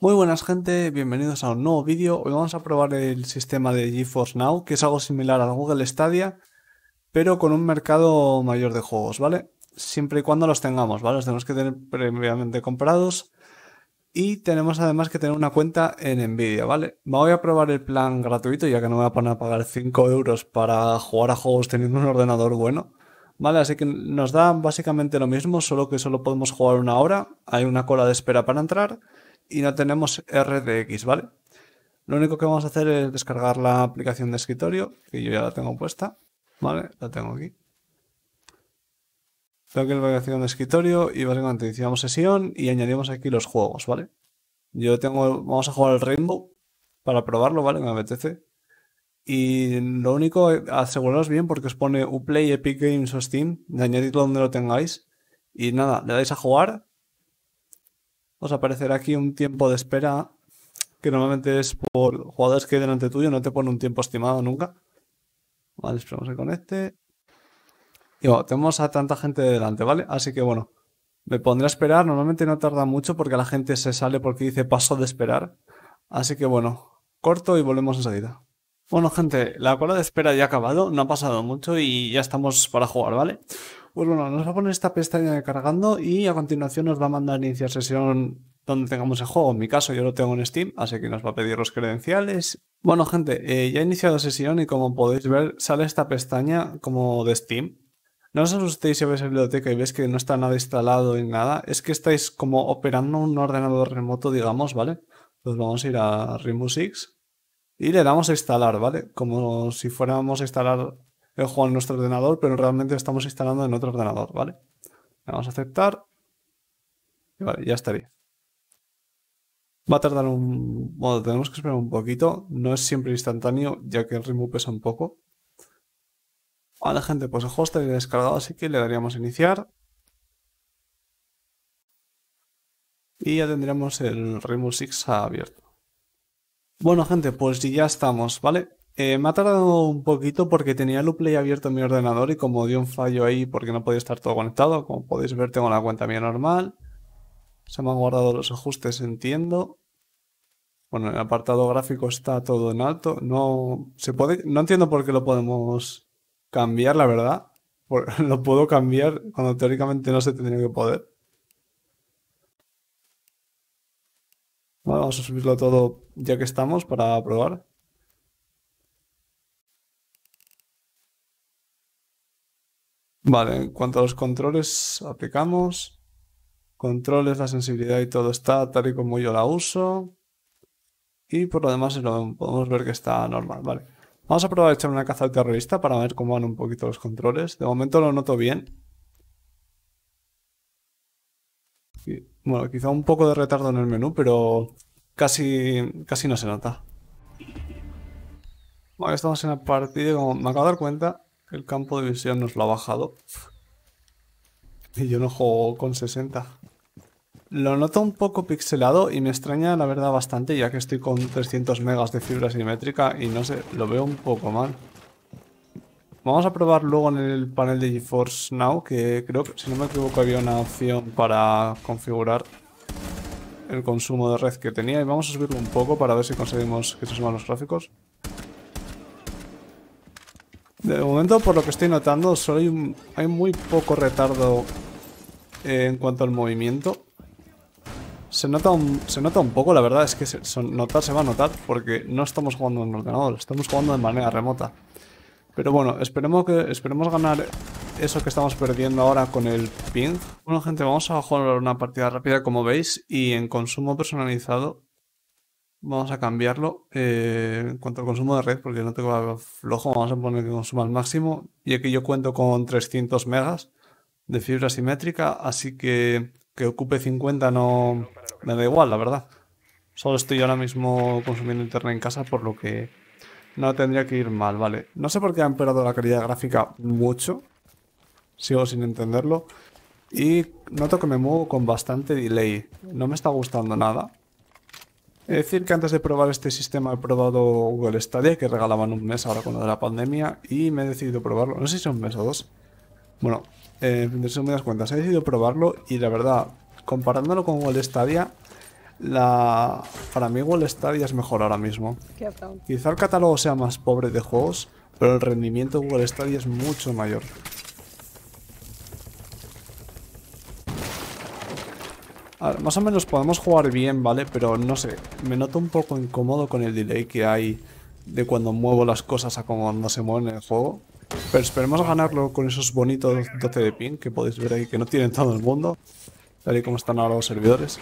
Muy buenas gente, bienvenidos a un nuevo vídeo. Hoy vamos a probar el sistema de GeForce Now, que es algo similar al Google Stadia, pero con un mercado mayor de juegos, ¿vale? Siempre y cuando los tengamos, ¿vale? Los tenemos que tener previamente comprados y tenemos además que tener una cuenta en Nvidia, ¿vale? Voy a probar el plan gratuito, ya que no me voy a pagar 5 euros para jugar a juegos teniendo un ordenador bueno. Vale, así que nos da básicamente lo mismo, solo que solo podemos jugar una hora, hay una cola de espera para entrar y no tenemos rdx ¿vale? Lo único que vamos a hacer es descargar la aplicación de escritorio, que yo ya la tengo puesta, ¿vale? La tengo aquí. Tengo aquí la aplicación de escritorio y básicamente iniciamos sesión y añadimos aquí los juegos, ¿vale? Yo tengo, vamos a jugar al Rainbow para probarlo, ¿vale? Me apetece. Y lo único, aseguraros bien porque os pone Uplay, Epic Games o Steam, de añadidlo donde lo tengáis. Y nada, le dais a jugar a aparecer aquí un tiempo de espera que normalmente es por jugadores que hay delante tuyo, no te pone un tiempo estimado nunca. Vale, esperamos que conecte. Y bueno, tenemos a tanta gente delante, ¿vale? Así que bueno, me pondré a esperar. Normalmente no tarda mucho porque la gente se sale porque dice paso de esperar. Así que bueno, corto y volvemos enseguida. Bueno, gente, la cola de espera ya ha acabado, no ha pasado mucho y ya estamos para jugar, ¿vale? Pues bueno, nos va a poner esta pestaña de cargando y a continuación nos va a mandar a iniciar sesión donde tengamos el juego. En mi caso yo lo tengo en Steam, así que nos va a pedir los credenciales. Bueno gente, eh, ya he iniciado sesión y como podéis ver sale esta pestaña como de Steam. No os asustéis si veis la biblioteca y veis que no está nada instalado ni nada. Es que estáis como operando un ordenador remoto, digamos, ¿vale? Entonces vamos a ir a Rimusix y le damos a instalar, ¿vale? Como si fuéramos a instalar el eh, juego en nuestro ordenador, pero realmente lo estamos instalando en otro ordenador, ¿vale? Le vamos a aceptar. Y vale, ya estaría. Va a tardar un... Bueno, tenemos que esperar un poquito. No es siempre instantáneo, ya que el ritmo pesa un poco. Vale, gente, pues el host está descargado, así que le daríamos iniciar. Y ya tendríamos el Rainbow Six abierto. Bueno, gente, pues ya estamos, ¿vale? Eh, me ha tardado un poquito porque tenía el Uplay abierto en mi ordenador y como dio un fallo ahí porque no podía estar todo conectado, como podéis ver tengo la cuenta mía normal. Se me han guardado los ajustes, entiendo. Bueno, el apartado gráfico está todo en alto. No, se puede, no entiendo por qué lo podemos cambiar, la verdad. lo puedo cambiar cuando teóricamente no se tendría que poder. Bueno, vamos a subirlo todo ya que estamos para probar. Vale, en cuanto a los controles, aplicamos. Controles, la sensibilidad y todo está tal y como yo la uso. Y por lo demás podemos ver que está normal, vale. Vamos a probar a echar una caza al terrorista para ver cómo van un poquito los controles. De momento lo noto bien. bueno, quizá un poco de retardo en el menú, pero casi, casi no se nota. Vale, estamos en la partida, como me acabo de dar cuenta, el campo de visión nos lo ha bajado. Y yo no juego con 60. Lo noto un poco pixelado y me extraña la verdad bastante ya que estoy con 300 megas de fibra simétrica y no sé, lo veo un poco mal. Vamos a probar luego en el panel de GeForce Now que creo que si no me equivoco había una opción para configurar el consumo de red que tenía y vamos a subirlo un poco para ver si conseguimos que se suman los gráficos. De momento, por lo que estoy notando, solo hay, muy poco retardo eh, en cuanto al movimiento. Se nota, un, se nota un poco, la verdad es que se, va a notar porque no estamos jugando en ordenador, estamos jugando de manera remota. Pero bueno, esperemos, que, esperemos ganar eso que estamos perdiendo ahora con el ping. Bueno gente, vamos a jugar una partida rápida como veis y en consumo personalizado Vamos a cambiarlo eh, en cuanto al consumo de red, porque no tengo flojo. Vamos a poner que consuma al máximo. Y aquí yo cuento con 300 megas de fibra simétrica, así que que ocupe 50 no me da igual, la verdad. Solo estoy ahora mismo consumiendo internet en casa, por lo que no tendría que ir mal, ¿vale? No sé por qué ha empeorado la calidad gráfica mucho. Sigo sin entenderlo. Y noto que me muevo con bastante delay. No me está gustando nada. Es decir, que antes de probar este sistema he probado Google Stadia, que regalaban un mes ahora con lo de la pandemia, y me he decidido probarlo. No sé si son un mes o dos. Bueno, eh, me das cuentas, he decidido probarlo y la verdad, comparándolo con Google Stadia, la... para mí Google Stadia es mejor ahora mismo. Quizá el catálogo sea más pobre de juegos, pero el rendimiento de Google Stadia es mucho mayor. más o menos podemos jugar bien, ¿vale? Pero no sé, me noto un poco incómodo con el delay que hay de cuando muevo las cosas a como no se mueven en el juego. Pero esperemos ganarlo con esos bonitos 12 de ping que podéis ver ahí que no tienen todo el mundo, tal y como están ahora los servidores.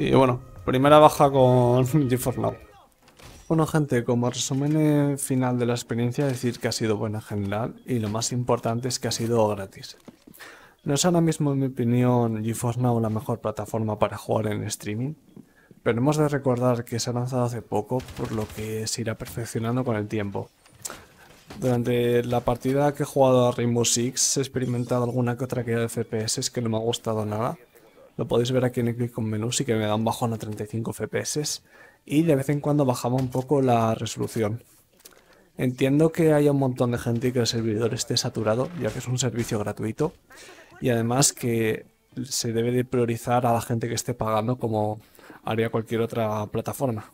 Y bueno, primera baja con GeForce Now. Bueno gente, como resumen eh, final de la experiencia, decir que ha sido buena en general y lo más importante es que ha sido gratis. No es ahora mismo en mi opinión GeForce Now la mejor plataforma para jugar en streaming, pero hemos de recordar que se ha lanzado hace poco, por lo que se irá perfeccionando con el tiempo. Durante la partida que he jugado a Rainbow Six he experimentado alguna que otra que de FPS que no me ha gustado nada, lo podéis ver aquí en el clic con menú, y que me dan un bajón a 35 FPS y de vez en cuando bajaba un poco la resolución. Entiendo que haya un montón de gente y que el servidor esté saturado, ya que es un servicio gratuito y además que se debe de priorizar a la gente que esté pagando como haría cualquier otra plataforma.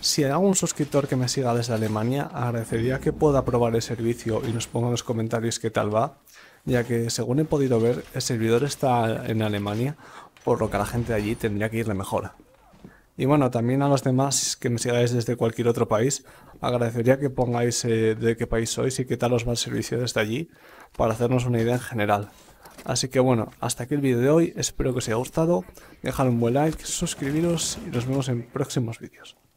Si hay algún suscriptor que me siga desde Alemania, agradecería que pueda probar el servicio y nos ponga en los comentarios qué tal va, ya que según he podido ver, el servidor está en Alemania, por lo que a la gente de allí tendría que irle mejor. Y bueno, también a los demás que me sigáis desde cualquier otro país, agradecería que pongáis eh, de qué país sois y qué tal os va el servicio desde allí, para hacernos una idea en general. Así que bueno, hasta aquí el vídeo de hoy, espero que os haya gustado, dejad un buen like, suscribiros y nos vemos en próximos vídeos.